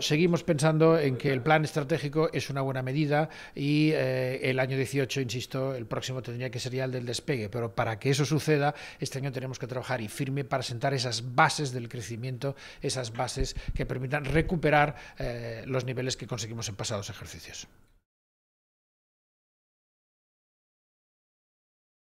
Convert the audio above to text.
Seguimos pensando en que el plan estratégico es una buena medida y eh, el año 18, insisto, el próximo tendría que ser el del despegue, pero para que eso suceda, este año tenemos que trabajar y firme para sentar esas bases del crecimiento, esas bases que permitan recuperar eh, los niveles que conseguimos en pasados ejercicios.